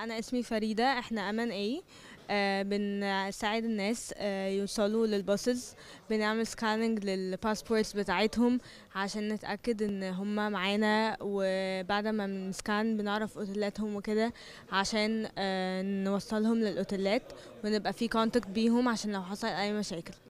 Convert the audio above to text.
أنا اسمي فريدة احنا أمان اي آه بنساعد الناس آه يوصلوا للباصز بنعمل سكاننج للباسبورتس بتاعتهم عشان نتأكد ان هم معانا وبعد ما بنسكان بنعرف اوتيلاتهم وكده عشان آه نوصلهم للاوتيلات ونبقى في كونتاكت بيهم عشان لو حصل اي مشاكل